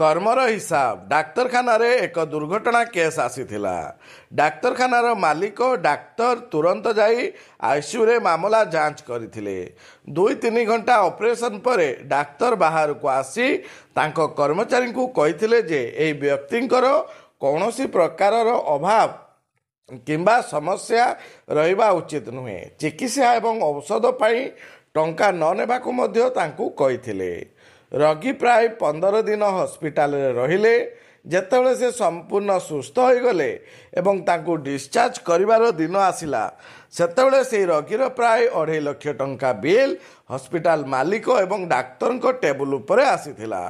କର୍ମର ହିସାବ ଡାକ୍ତରଖାନାରେ ଏକ ଦୁର୍ଘଟଣା କେସ୍ ଆସିଥିଲା ଡାକ୍ତରଖାନାର ମାଲିକ ଡାକ୍ତର ତୁରନ୍ତ ଯାଇ ଆଇସିୟୁରେ ମାମଲା ଯାଞ୍ଚ କରିଥିଲେ ଦୁଇ ତିନି ଘଣ୍ଟା ଅପରେସନ୍ ପରେ ଡାକ୍ତର ବାହାରକୁ ଆସି ତାଙ୍କ କର୍ମଚାରୀଙ୍କୁ କହିଥିଲେ ଯେ ଏହି ବ୍ୟକ୍ତିଙ୍କର କୌଣସି ପ୍ରକାରର ଅଭାବ କିମ୍ବା ସମସ୍ୟା ରହିବା ଉଚିତ ନୁହେଁ ଚିକିତ୍ସା ଏବଂ ଔଷଧ ପାଇଁ ଟଙ୍କା ନ ନେବାକୁ ମଧ୍ୟ ତାଙ୍କୁ କହିଥିଲେ ରୋଗୀ ପ୍ରାୟ ପନ୍ଦର ଦିନ ହସ୍ପିଟାଲରେ ରହିଲେ ଯେତେବେଳେ ସେ ସମ୍ପୂର୍ଣ୍ଣ ସୁସ୍ଥ ହୋଇଗଲେ ଏବଂ ତାଙ୍କୁ ଡିସଚାର୍ଜ କରିବାର ଦିନ ଆସିଲା ସେତେବେଳେ ସେହି ରୋଗୀର ପ୍ରାୟ ଅଢ଼େଇ ଲକ୍ଷ ଟଙ୍କା ବିଲ୍ ହସ୍ପିଟାଲ ମାଲିକ ଏବଂ ଡାକ୍ତରଙ୍କ ଟେବୁଲ ଉପରେ ଆସିଥିଲା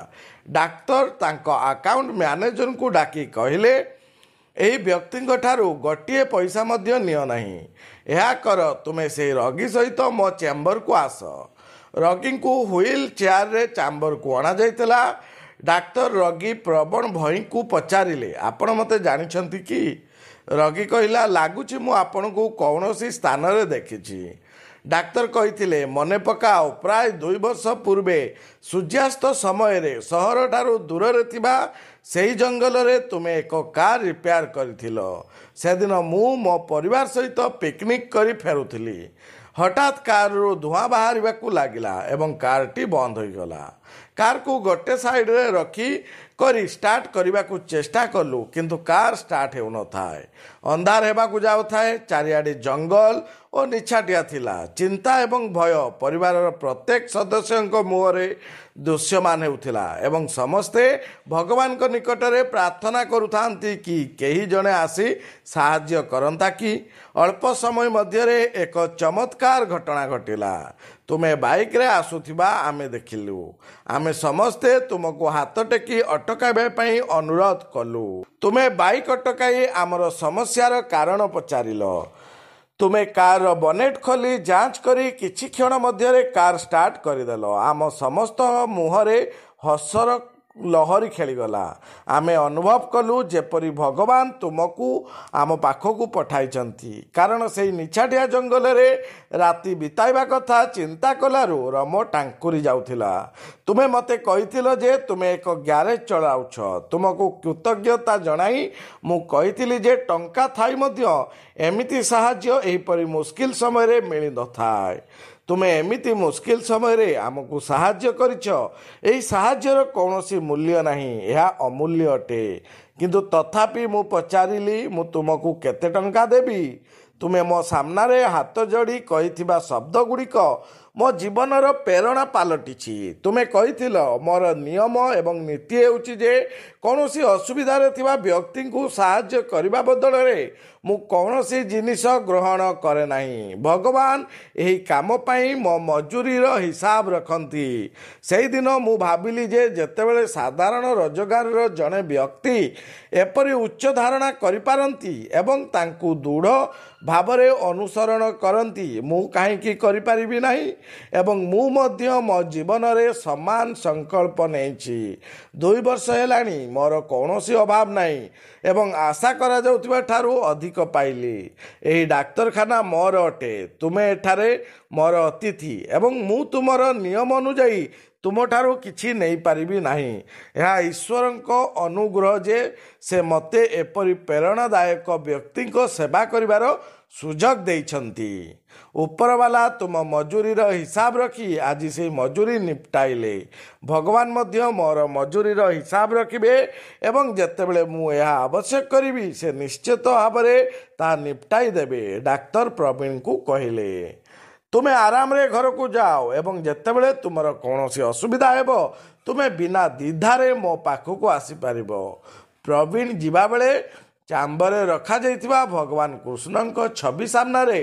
ଡାକ୍ତର ତାଙ୍କ ଆକାଉଣ୍ଟ ମ୍ୟାନେଜରଙ୍କୁ ଡାକି କହିଲେ ଏହି ବ୍ୟକ୍ତିଙ୍କ ଠାରୁ ଗୋଟିଏ ପଇସା ମଧ୍ୟ ନିଅ ନାହିଁ ଏହା କର ତୁମେ ସେହି ରୋଗୀ ସହିତ ମୋ ଚେମ୍ବରକୁ ଆସ ରଗୀଙ୍କୁ ହ୍ୱିଲ୍ ଚେୟାରରେ ଚାମ୍ବରକୁ ଅଣାଯାଇଥିଲା ଡାକ୍ତର ରଗୀ ପ୍ରବଣ ଭଇଙ୍କୁ ପଚାରିଲେ ଆପଣ ମୋତେ ଜାଣିଛନ୍ତି କି ରଗୀ କହିଲା ଲାଗୁଛି ମୁଁ ଆପଣଙ୍କୁ କୌଣସି ସ୍ଥାନରେ ଦେଖିଛି ଡାକ୍ତର କହିଥିଲେ ମନେ ପକାଅ ପ୍ରାୟ ଦୁଇ ବର୍ଷ ପୂର୍ବେ ସୂର୍ଯ୍ୟାସ୍ତ ସମୟରେ ସହରଠାରୁ ଦୂରରେ ଥିବା ସେହି ଜଙ୍ଗଲରେ ତୁମେ ଏକ କାର୍ ରିପେୟାର କରିଥିଲ ସେଦିନ ମୁଁ ମୋ ପରିବାର ସହିତ ପିକନିକ୍ କରି ଫେରୁଥିଲି ହଠାତ୍ କାର୍ରୁ ଧୂଆଁ ବାହାରିବାକୁ ଲାଗିଲା ଏବଂ କାର୍ଟି ବନ୍ଦ ହୋଇଗଲା କାର୍କୁ ଗୋଟେ ସାଇଡ଼୍ରେ ରଖି କରି ଷ୍ଟାର୍ଟ କରିବାକୁ ଚେଷ୍ଟା କଲୁ କିନ୍ତୁ କାର୍ ଷ୍ଟାର୍ଟ ହେଉନଥାଏ ଅନ୍ଧାର ହେବାକୁ ଯାଉଥାଏ ଚାରିଆଡ଼େ ଜଙ୍ଗଲ ଓ ନିଛାଟିଆ ଥିଲା ଚିନ୍ତା ଏବଂ ଭୟ ପରିବାରର ପ୍ରତ୍ୟେକ ସଦସ୍ୟଙ୍କ ମୁହଁରେ ଦୃଶ୍ୟମାନ ହେଉଥିଲା ଏବଂ ସମସ୍ତେ ଭଗବାନଙ୍କ ନିକଟରେ ପ୍ରାର୍ଥନା କରୁଥାନ୍ତି କି କେହି ଜଣେ ଆସି ସାହାଯ୍ୟ କରନ୍ତା କି ଅଳ୍ପ ସମୟ ମଧ୍ୟରେ ଏକ ଚମତ୍କାର ଘଟଣା ଘଟିଲା ତୁମେ ବାଇକ୍ରେ ଆସୁଥିବା ଆମେ ଦେଖିଲୁ ଆମେ ସମସ୍ତେ ତୁମକୁ ହାତ ଟେକି ଅଟ ଅଟକାଇବା ପାଇଁ ଅନୁରୋଧ କଲୁ ତୁମେ ବାଇକ୍ ଅଟକାଇ ଆମର ସମସ୍ୟାର କାରଣ ପଚାରିଲ ତୁମେ କାର୍ର ବନେଟ୍ ଖୋଲି ଯାଞ୍ଚ କରି କିଛି କ୍ଷଣ ମଧ୍ୟରେ କାର୍ ଷ୍ଟାର୍ଟ କରିଦେଲ ଆମ ସମସ୍ତଙ୍କ ମୁହଁରେ ହସର ଲହରି ଖେଳିଗଲା ଆମେ ଅନୁଭବ କଲୁ ଯେପରି ଭଗବାନ ତୁମକୁ ଆମ ପାଖକୁ ପଠାଇଛନ୍ତି କାରଣ ସେଇ ନିଛାଟିଆ ଜଙ୍ଗଲରେ ରାତି ବିତାଇବା କଥା ଚିନ୍ତା କଲାରୁ ରମ ଟାଙ୍କୁରି ଯାଉଥିଲା ତୁମେ ମୋତେ କହିଥିଲ ଯେ ତୁମେ ଏକ ଗ୍ୟାରେଜ୍ ଚଳାଉଛ ତୁମକୁ କୃତଜ୍ଞତା ଜଣାଇ ମୁଁ କହିଥିଲି ଯେ ଟଙ୍କା ଥାଇ ମଧ୍ୟ ଏମିତି ସାହାଯ୍ୟ ଏହିପରି ମୁସ୍କିଲ ସମୟରେ ମିଳିନଥାଏ ତୁମେ ଏମିତି ମୁସ୍କିଲ ସମୟରେ ଆମକୁ ସାହାଯ୍ୟ କରିଛ ଏହି ସାହାଯ୍ୟର କୌଣସି ମୂଲ୍ୟ ନାହିଁ ଏହା ଅମୂଲ୍ୟ ଅଟେ କିନ୍ତୁ ତଥାପି ମୁଁ ପଚାରିଲି ମୁଁ ତୁମକୁ କେତେ ଟଙ୍କା ଦେବି ତୁମେ ମୋ ସାମ୍ନାରେ ହାତ ଯୋଡ଼ି କହିଥିବା ଶବ୍ଦ ଗୁଡ଼ିକ ମୋ ଜୀବନର ପ୍ରେରଣା ପାଲଟିଛି ତୁମେ କହିଥିଲ ମୋର ନିୟମ ଏବଂ ନୀତି ହେଉଛି ଯେ କୌଣସି ଅସୁବିଧାରେ ଥିବା ବ୍ୟକ୍ତିଙ୍କୁ ସାହାଯ୍ୟ କରିବା ବଦଳରେ ମୁଁ କୌଣସି ଜିନିଷ ଗ୍ରହଣ କରେ ନାହିଁ ଭଗବାନ ଏହି କାମ ପାଇଁ ମୋ ମଜୁରୀର ହିସାବ ରଖନ୍ତି ସେହିଦିନ ମୁଁ ଭାବିଲି ଯେ ଯେତେବେଳେ ସାଧାରଣ ରୋଜଗାରର ଜଣେ ବ୍ୟକ୍ତି ଏପରି ଉଚ୍ଚ ଧାରଣା କରିପାରନ୍ତି ଏବଂ ତାଙ୍କୁ ଦୃଢ଼ ଭାବରେ ଅନୁସରଣ କରନ୍ତି ମୁଁ କାହିଁକି କରିପାରିବି ନାହିଁ ଏବଂ ମୁଁ ମଧ୍ୟ ମୋ ଜୀବନରେ ସମାନ ସଂକଳ୍ପ ନେଇଛି ଦୁଇ ବର୍ଷ ହେଲାଣି ମୋର କୌଣସି ଅଭାବ ନାହିଁ ଏବଂ ଆଶା କରାଯାଉଥିବା ଠାରୁ ଅଧିକ ପାଇଲି ଏହି ଡାକ୍ତରଖାନା ମୋର ଅଟେ ତୁମେ ଏଠାରେ ମୋର ଅତିଥି ଏବଂ ମୁଁ ତୁମର ନିୟମ ଅନୁଯାୟୀ ତୁମଠାରୁ କିଛି ନେଇପାରିବି ନାହିଁ ଏହା ଈଶ୍ୱରଙ୍କ ଅନୁଗ୍ରହ ଯେ ସେ ମୋତେ ଏପରି ପ୍ରେରଣାଦାୟକ ବ୍ୟକ୍ତିଙ୍କ ସେବା କରିବାର ସୁଯୋଗ ଦେଇଛନ୍ତି ଉପରବାଲା ତୁମ ମଜୁରୀର ହିସାବ ରଖି ଆଜି ସେଇ ମଜୁରୀ ନିପଟାଇଲେ ଭଗବାନ ମଧ୍ୟ ମୋର ମଜୁରୀର ହିସାବ ରଖିବେ ଏବଂ ଯେତେବେଳେ ମୁଁ ଏହା ଆବଶ୍ୟକ କରିବି ସେ ନିଶ୍ଚିତ ଭାବରେ ତାହା ନିପଟାଇ ଦେବେ ଡାକ୍ତର ପ୍ରବୀଣଙ୍କୁ କହିଲେ ତୁମେ ଆରାମରେ ଘରକୁ ଯାଅ ଏବଂ ଯେତେବେଳେ ତୁମର କୌଣସି ଅସୁବିଧା ହେବ ତୁମେ ବିନା ଦ୍ୱିଧାରେ ମୋ ପାଖକୁ ଆସିପାରିବ ପ୍ରବୀଣ ଯିବାବେଳେ ଚାମ୍ବରେ ରଖାଯାଇଥିବା ଭଗବାନ କୃଷ୍ଣଙ୍କ ଛବି ସାମ୍ନାରେ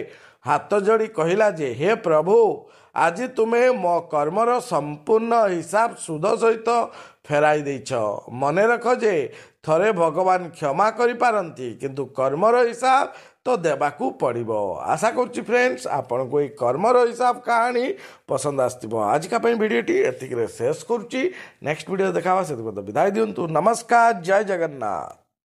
ହାତ ଯୋଡ଼ି କହିଲା ଯେ ହେ ପ୍ରଭୁ ଆଜି ତୁମେ ମୋ କର୍ମର ସମ୍ପୂର୍ଣ୍ଣ ହିସାବ ସୁଧ ସହିତ ଫେରାଇ ଦେଇଛ ମନେ ରଖ ଯେ ଥରେ ଭଗବାନ କ୍ଷମା କରିପାରନ୍ତି କିନ୍ତୁ କର୍ମର ହିସାବ ତ ଦେବାକୁ ପଡ଼ିବ ଆଶା କରୁଛି ଫ୍ରେଣ୍ଡସ୍ ଆପଣଙ୍କୁ ଏଇ କର୍ମର ହିସାବ କାହାଣୀ ପସନ୍ଦ ଆସିଥିବ ଆଜିକା ପାଇଁ ଭିଡ଼ିଓଟି ଏତିକିରେ ଶେଷ କରୁଛି ନେକ୍ସଟ ଭିଡ଼ିଓ ଦେଖାହେବା ସେଥିପ୍ରତି ବିଦାୟ ଦିଅନ୍ତୁ ନମସ୍କାର ଜୟ ଜଗନ୍ନାଥ